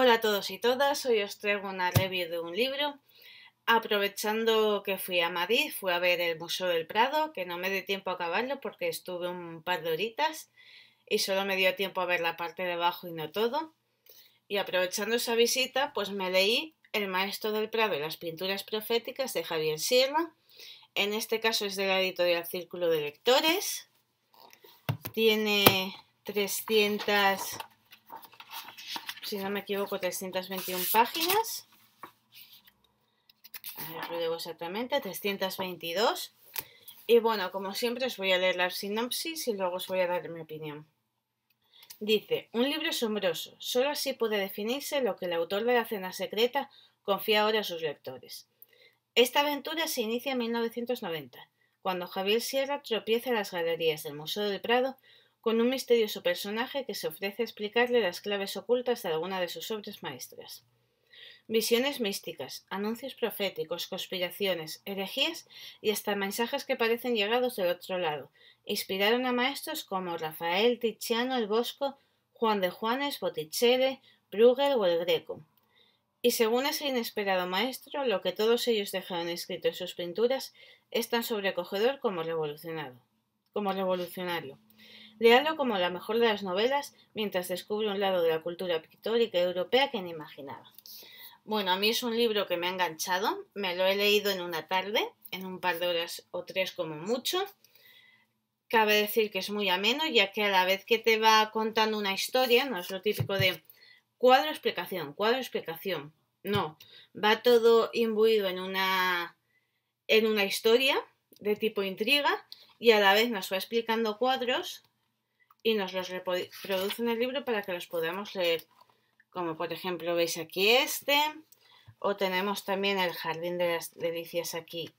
Hola a todos y todas, hoy os traigo una review de un libro. Aprovechando que fui a Madrid, fui a ver el Museo del Prado, que no me dé tiempo a acabarlo porque estuve un par de horitas y solo me dio tiempo a ver la parte de abajo y no todo. Y aprovechando esa visita, pues me leí El Maestro del Prado y las Pinturas Proféticas de Javier Sierra. En este caso es de la editorial Círculo de Lectores. Tiene 300 si no me equivoco, 321 páginas. lo debo exactamente, 322. Y bueno, como siempre, os voy a leer la sinopsis y luego os voy a dar mi opinión. Dice, un libro asombroso, solo así puede definirse lo que el autor de la cena secreta confía ahora a sus lectores. Esta aventura se inicia en 1990, cuando Javier Sierra tropieza en las galerías del Museo del Prado con un misterioso personaje que se ofrece a explicarle las claves ocultas de alguna de sus obras maestras. Visiones místicas, anuncios proféticos, conspiraciones, herejías y hasta mensajes que parecen llegados del otro lado inspiraron a maestros como Rafael Tiziano el Bosco, Juan de Juanes, Botticelli, Bruegel o el Greco. Y según ese inesperado maestro, lo que todos ellos dejaron escrito en sus pinturas es tan sobrecogedor como revolucionado, como revolucionario. Lealo como la mejor de las novelas mientras descubre un lado de la cultura pictórica europea que ni imaginaba. Bueno, a mí es un libro que me ha enganchado, me lo he leído en una tarde, en un par de horas o tres como mucho. Cabe decir que es muy ameno, ya que a la vez que te va contando una historia, no es lo típico de cuadro explicación, cuadro explicación. No, va todo imbuido en una en una historia de tipo intriga y a la vez nos va explicando cuadros y nos los reproduce en el libro para que los podamos leer. Como por ejemplo veis aquí este, o tenemos también el Jardín de las Delicias aquí.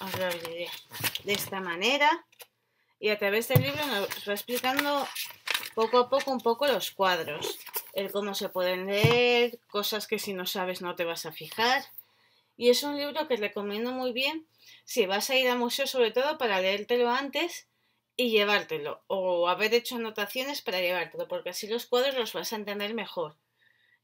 Os lo abriré de esta manera. Y a través del libro nos va explicando poco a poco un poco los cuadros. El cómo se pueden leer, cosas que si no sabes no te vas a fijar. Y es un libro que recomiendo muy bien si vas a ir a museo sobre todo para leértelo antes y llevártelo, o haber hecho anotaciones para llevártelo, porque así los cuadros los vas a entender mejor.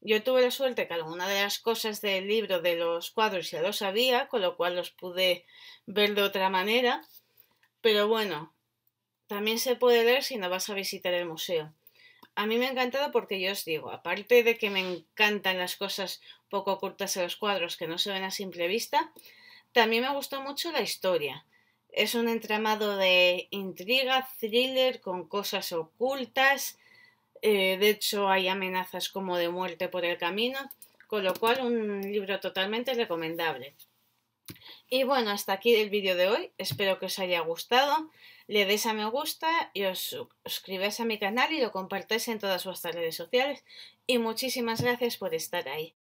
Yo tuve la suerte que alguna de las cosas del libro de los cuadros ya lo sabía, con lo cual los pude ver de otra manera, pero bueno, también se puede leer si no vas a visitar el museo. A mí me ha encantado porque yo os digo, aparte de que me encantan las cosas poco ocultas en los cuadros que no se ven a simple vista, también me gustó mucho la historia. Es un entramado de intriga, thriller, con cosas ocultas. Eh, de hecho, hay amenazas como de muerte por el camino, con lo cual un libro totalmente recomendable. Y bueno, hasta aquí el vídeo de hoy. Espero que os haya gustado. Le des a me gusta y os suscribáis a mi canal y lo compartáis en todas vuestras redes sociales. Y muchísimas gracias por estar ahí.